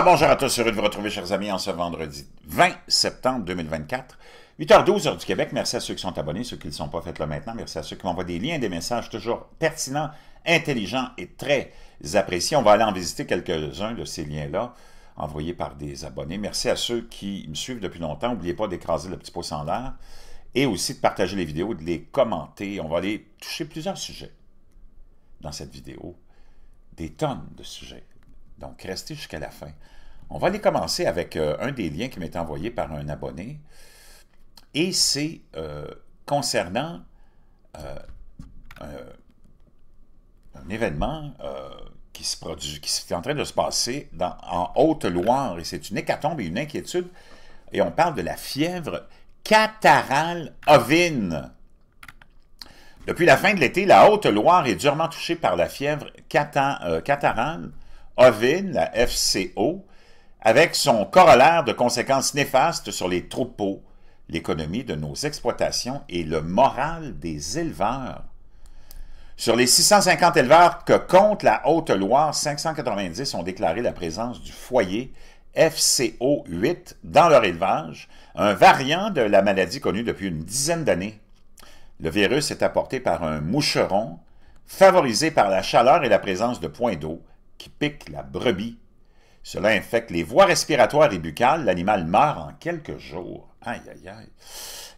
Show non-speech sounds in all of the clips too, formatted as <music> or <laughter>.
bonjour à tous, heureux de vous retrouver, chers amis, en ce vendredi 20 septembre 2024. 8h12, heure du Québec. Merci à ceux qui sont abonnés, ceux qui ne le sont pas, faites-le maintenant. Merci à ceux qui m'envoient des liens, des messages toujours pertinents, intelligents et très appréciés. On va aller en visiter quelques-uns de ces liens-là envoyés par des abonnés. Merci à ceux qui me suivent depuis longtemps. N'oubliez pas d'écraser le petit pouce en l'air et aussi de partager les vidéos, de les commenter. On va aller toucher plusieurs sujets dans cette vidéo, des tonnes de sujets donc, restez jusqu'à la fin. On va aller commencer avec euh, un des liens qui m'est envoyé par un abonné. Et c'est euh, concernant euh, un, événement qui se produit, qui est en train de se passer dans, en Haute-Loire. Et c'est une hécatombe et une inquiétude. Et on parle de la fièvre catarale ovine. Depuis la fin de l'été, la Haute-Loire est durement touchée par la fièvre cata, catarale ovine, la FCO, avec son corollaire de conséquences néfastes sur les troupeaux, l'économie de nos exploitations et le moral des éleveurs. Sur les 650 éleveurs que compte la Haute-Loire, 590 ont déclaré la présence du foyer FCO8 dans leur élevage, un variant de la maladie connue depuis une dizaine d'années. Le virus est apporté par un moucheron, favorisé par la chaleur et la présence de points d'eau, qui pique la brebis. Cela infecte les voies respiratoires et buccales. L'animal meurt en quelques jours. Aïe, aïe, aïe.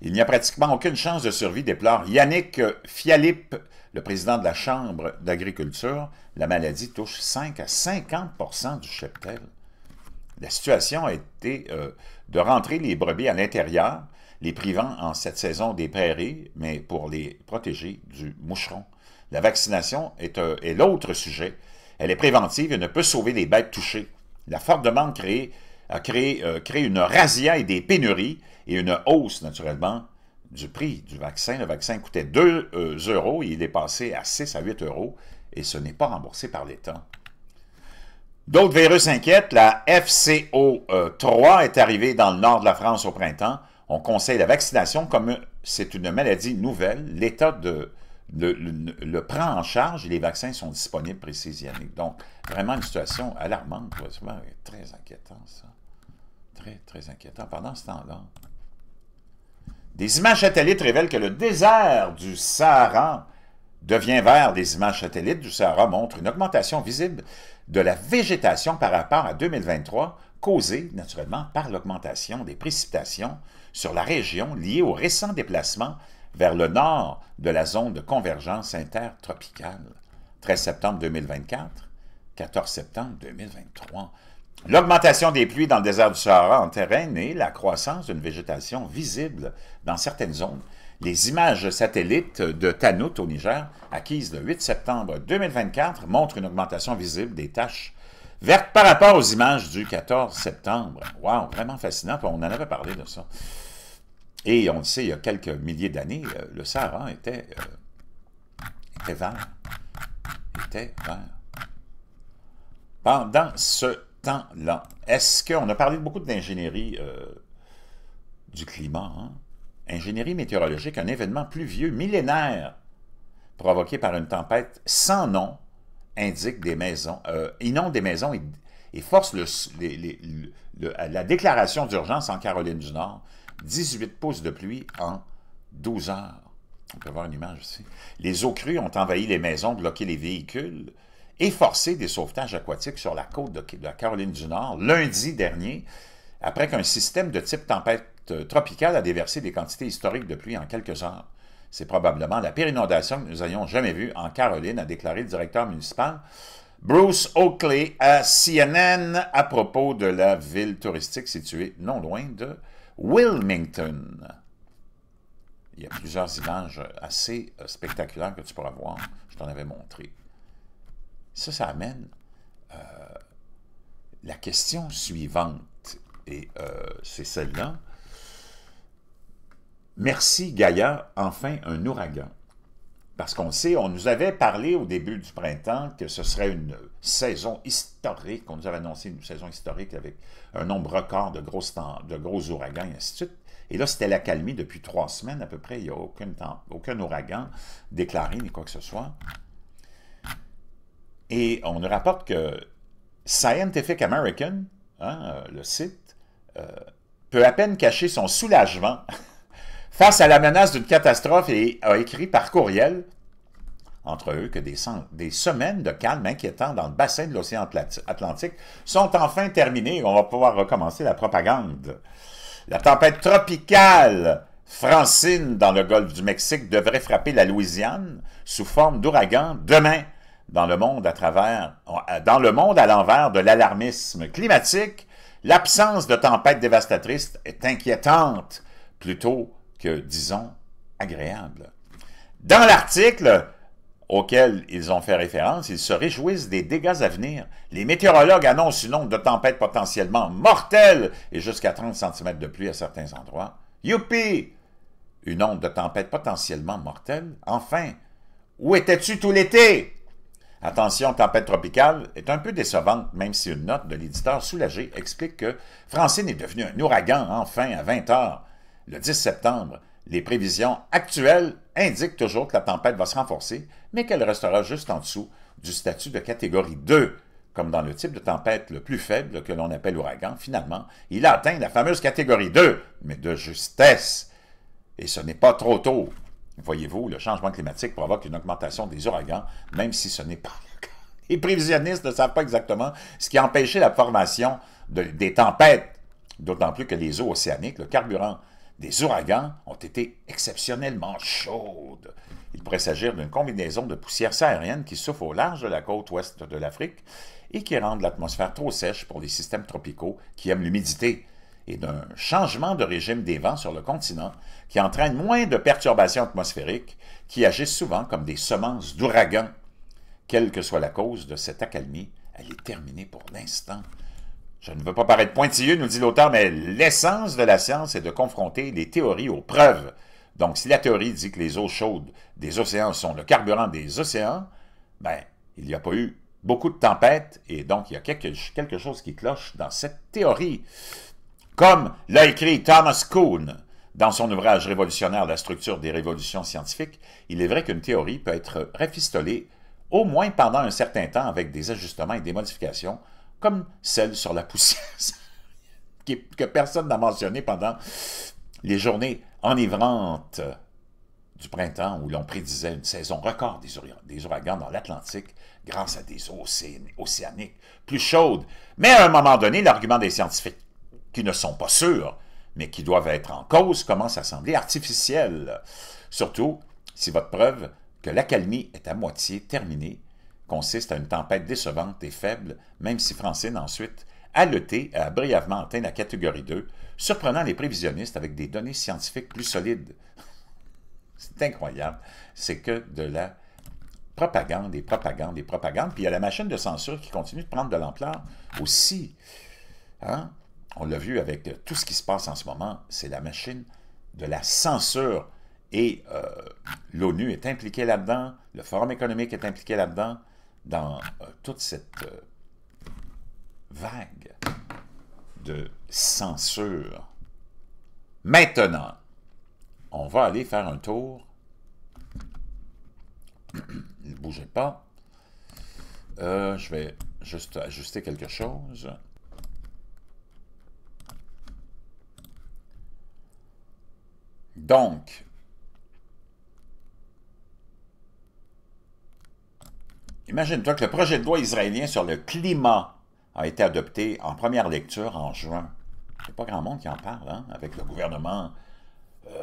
Il n'y a pratiquement aucune chance de survie, déplore Yannick Fialip, le président de la Chambre d'agriculture. La maladie touche 5 à 50 du cheptel. La situation a été euh, de rentrer les brebis à l'intérieur, les privant en cette saison des prairies, mais pour les protéger du moucheron. La vaccination est, euh, est l'autre sujet elle est préventive et ne peut sauver les bêtes touchées. La forte demande a créé, euh, une razzia et des pénuries et une hausse, naturellement, du prix du vaccin. Le vaccin coûtait 2 euh, euros et il est passé à 6 à 8 euros et ce n'est pas remboursé par l'État. D'autres virus inquiètent. La FCO3 est arrivée dans le nord de la France au printemps. On conseille la vaccination comme c'est une maladie nouvelle. L'état de le, prend en charge et les vaccins sont disponibles précisément. Donc, vraiment une situation alarmante, très inquiétant, ça. Très, très inquiétant. Pendant ce temps-là, des images satellites révèlent que le désert du Sahara devient vert. Des images satellites du Sahara montrent une augmentation visible de la végétation par rapport à 2023, causée naturellement par l'augmentation des précipitations sur la région liée aux récents déplacements vers le nord de la zone de convergence intertropicale. 13 septembre 2024, 14 septembre 2023. L'augmentation des pluies dans le désert du Sahara en terrain et la croissance d'une végétation visible dans certaines zones. Les images satellites de Tanout au Niger, acquises le 8 septembre 2024, montrent une augmentation visible des taches vertes par rapport aux images du 14 septembre. Wow, vraiment fascinant, on en avait parlé de ça. Et on le sait, il y a quelques milliers d'années, euh, le Sahara euh, était, vert. Pendant ce temps-là, est-ce qu'on a parlé beaucoup d'ingénierie euh, du climat, hein? ingénierie météorologique, un événement pluvieux millénaire provoqué par une tempête sans nom indique des maisons, inonde des maisons et, force la déclaration d'urgence en Caroline du Nord 18 pouces de pluie en 12 heures. On peut voir une image ici. Les eaux crues ont envahi les maisons, bloqué les véhicules et forcé des sauvetages aquatiques sur la côte de la Caroline du Nord lundi dernier, après qu'un système de type tempête euh, tropicale a déversé des quantités historiques de pluie en quelques heures. C'est probablement la pire inondation que nous ayons jamais vue en Caroline, a déclaré le directeur municipal Bruce Oakley à CNN à propos de la ville touristique située non loin de Wilmington. Il y a plusieurs images assez euh, spectaculaires que tu pourras voir. Je t'en avais montré. Ça, ça amène euh, la question suivante, et euh, c'est celle-là. Merci Gaïa, enfin un ouragan. Parce qu'on sait, on nous avait parlé au début du printemps que ce serait une saison historique. On nous avait annoncé une saison historique avec un nombre record de gros, de gros ouragans et ainsi de suite. Et là, c'était la calmie depuis trois semaines à peu près. Il n'y a aucun, aucun ouragan déclaré ni quoi que ce soit. Et on nous rapporte que Scientific American, hein, euh, le site, euh, peut à peine cacher son soulagement <laughs> Face à la menace d'une catastrophe, et a écrit par courriel, entre eux, que des, semaines de calme inquiétant dans le bassin de l'océan Atlantique sont enfin terminées. On va pouvoir recommencer la propagande. La tempête tropicale Francine dans le golfe du Mexique devrait frapper la Louisiane sous forme d'ouragan demain dans le monde à travers, euh, dans le monde à l'envers de l'alarmisme climatique. L'absence de tempête dévastatrice est inquiétante plutôt disons, agréable. Dans l'article auquel ils ont fait référence, ils se réjouissent des dégâts à venir. Les météorologues annoncent une onde de tempête potentiellement mortelle et jusqu'à 30 cm de pluie à certains endroits. Youpi! Une onde de tempête potentiellement mortelle? Enfin! Où étais-tu tout l'été? Attention, tempête tropicale est un peu décevante, même si une note de l'éditeur soulagé explique que Francine est devenue un ouragan enfin à 20 heures. Le 10 septembre, les prévisions actuelles indiquent toujours que la tempête va se renforcer, mais qu'elle restera juste en dessous du statut de catégorie 2. Comme dans le type de tempête le plus faible que l'on appelle ouragan, finalement, il a atteint la fameuse catégorie 2, mais de justesse. Et ce n'est pas trop tôt. Voyez-vous, le changement climatique provoque une augmentation des ouragans, même si ce n'est pas le cas. Les prévisionnistes ne savent pas exactement ce qui a empêché la formation des tempêtes, d'autant plus que les eaux océaniques, le carburant des ouragans ont été exceptionnellement chaudes. Il pourrait s'agir d'une combinaison de poussières aériennes qui souffle au large de la côte ouest de l'Afrique et qui rendent l'atmosphère trop sèche pour les systèmes tropicaux qui aiment l'humidité, et d'un changement de régime des vents sur le continent qui entraîne moins de perturbations atmosphériques qui agissent souvent comme des semences d'ouragans. Quelle que soit la cause de cette accalmie, elle est terminée pour l'instant. Je ne veux pas paraître pointilleux, nous dit l'auteur, mais l'essence de la science est de confronter les théories aux preuves. Donc, si la théorie dit que les eaux chaudes des océans sont le carburant des océans, ben, il n'y a pas eu beaucoup de tempêtes, et donc il y a quelque, quelque chose qui cloche dans cette théorie. Comme l'a écrit Thomas Kuhn dans son ouvrage révolutionnaire La structure des révolutions scientifiques, il est vrai qu'une théorie peut être rafistolée au moins pendant un certain temps avec des ajustements et des modifications, comme celle sur la poussière, <laughs> que personne n'a mentionné pendant les journées enivrantes du printemps où l'on prédisait une saison record des, ouragans dans l'Atlantique grâce à des eaux océaniques plus chaudes. Mais à un moment donné, l'argument des scientifiques qui ne sont pas sûrs, mais qui doivent être en cause, commence à sembler artificiel. Surtout si votre preuve que l'accalmie est à moitié terminée consiste à une tempête décevante et faible, même si Francine ensuite a et a brièvement atteint la catégorie 2, surprenant les prévisionnistes avec des données scientifiques plus solides. <laughs> C'est incroyable. C'est que de la propagande et propagande et propagande. Puis il y a la machine de censure qui continue de prendre de l'ampleur aussi. Hein. On l'a vu avec euh, tout ce qui se passe en ce moment, c'est la machine de la censure. Et euh, l'ONU est impliquée là-dedans, le Forum économique est impliqué là-dedans, dans euh, toute cette euh, vague de censure. Maintenant, on va aller faire un tour. <coughs> ne bougez pas. Euh, je vais juste ajuster quelque chose. Donc, Imagine-toi que le projet de loi israélien sur le climat a été adopté en première lecture en juin. Il n'y a pas grand monde qui en parle, hein, avec le gouvernement euh,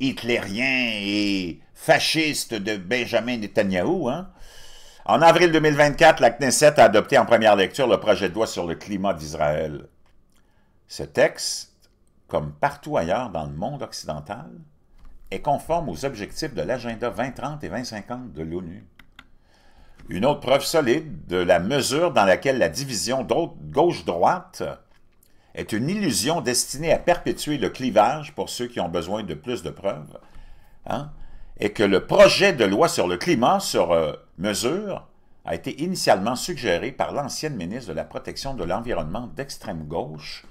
hitlérien et fasciste de Benjamin Netanyahu. Hein. En avril 2024, la Knesset a adopté en première lecture le projet de loi sur le climat d'Israël. Ce texte, comme partout ailleurs dans le monde occidental, est conforme aux objectifs de l'agenda 2030 et 2050 de l'ONU. Une autre preuve solide de la mesure dans laquelle la division gauche-droite est une illusion destinée à perpétuer le clivage pour ceux qui ont besoin de plus de preuves, est hein, que le projet de loi sur le climat sur euh, mesure a été initialement suggéré par l'ancienne ministre de la Protection de l'Environnement d'extrême gauche,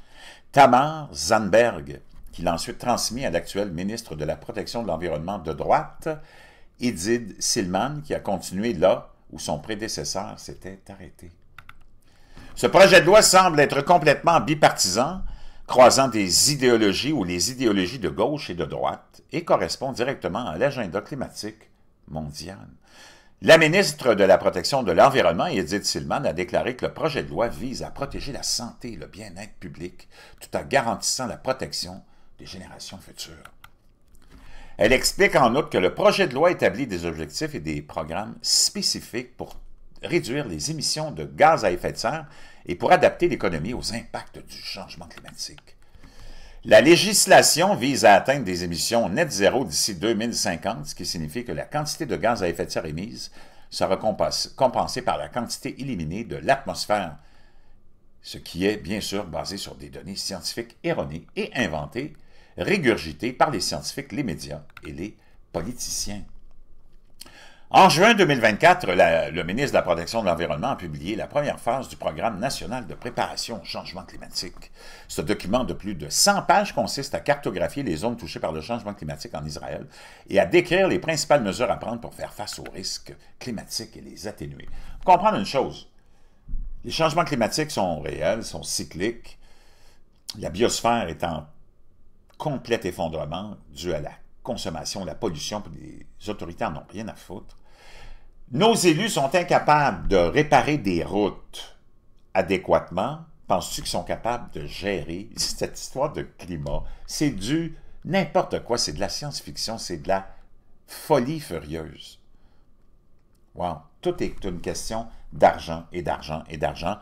Tamar Zandberg, qui l'a ensuite transmis à l'actuel ministre de la Protection de l'Environnement de droite, Idid Silman, qui a continué là où son prédécesseur s'était arrêté. Ce projet de loi semble être complètement bipartisan, croisant des idéologies ou les idéologies de gauche et de droite, et correspond directement à l'agenda climatique mondial. La ministre de la Protection de l'Environnement, Edith Silman, a déclaré que le projet de loi vise à protéger la santé et le bien-être public, tout en garantissant la protection des générations futures. Elle explique en outre que le projet de loi établit des objectifs et des programmes spécifiques pour réduire les émissions de gaz à effet de serre et pour adapter l'économie aux impacts du changement climatique. La législation vise à atteindre des émissions net zéro d'ici 2050, ce qui signifie que la quantité de gaz à effet de serre émise sera compensée par la quantité éliminée de l'atmosphère, ce qui est bien sûr basé sur des données scientifiques erronées et inventées régurgité par les scientifiques, les médias et les politiciens. En juin 2024, le ministre de la Protection de l'Environnement a publié la première phase du Programme national de préparation au changement climatique. Ce document de plus de 100 pages consiste à cartographier les zones touchées par le changement climatique en Israël et à décrire les principales mesures à prendre pour faire face aux risques climatiques et les atténuer. comprendre une chose, les changements climatiques sont réels, sont cycliques. La biosphère est en complet effondrement dû à la consommation, la pollution, les autorités n'en ont rien à foutre. Nos élus sont incapables de réparer des routes adéquatement. Penses-tu qu'ils sont capables de gérer cette histoire de climat? C'est du n'importe quoi, c'est de la science-fiction, c'est de la folie furieuse. Wow! Tout est une question d'argent et d'argent et d'argent.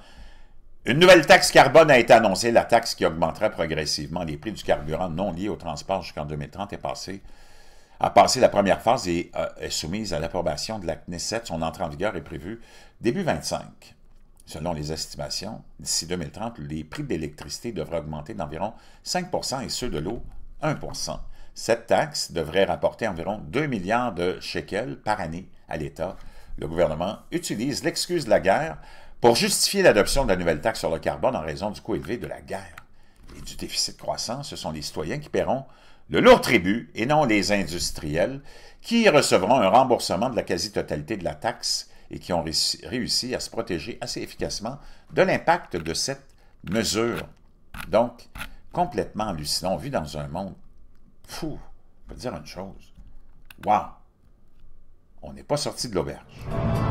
Une nouvelle taxe carbone a été annoncée, la taxe qui augmentera progressivement les prix du carburant non lié au transport jusqu'en 2030 est passée, a passé la première phase et euh, est soumise à l'approbation de la Knesset. Son entrée en vigueur est prévue début 25. Selon les estimations, d'ici 2030, les prix de l'électricité devraient augmenter d'environ 5 et ceux de l'eau 1 Cette taxe devrait rapporter environ 2 milliards de shekels par année à l'État. Le gouvernement utilise l'excuse de la guerre pour justifier l'adoption de la nouvelle taxe sur le carbone en raison du coût élevé de la guerre et du déficit croissant, ce sont les citoyens qui paieront le lourd tribut et non les industriels qui recevront un remboursement de la quasi-totalité de la taxe et qui ont réussi à se protéger assez efficacement de l'impact de cette mesure. Donc, complètement hallucinant. vu dans un monde fou. Je dire une chose. Wow! On n'est pas sorti de l'auberge.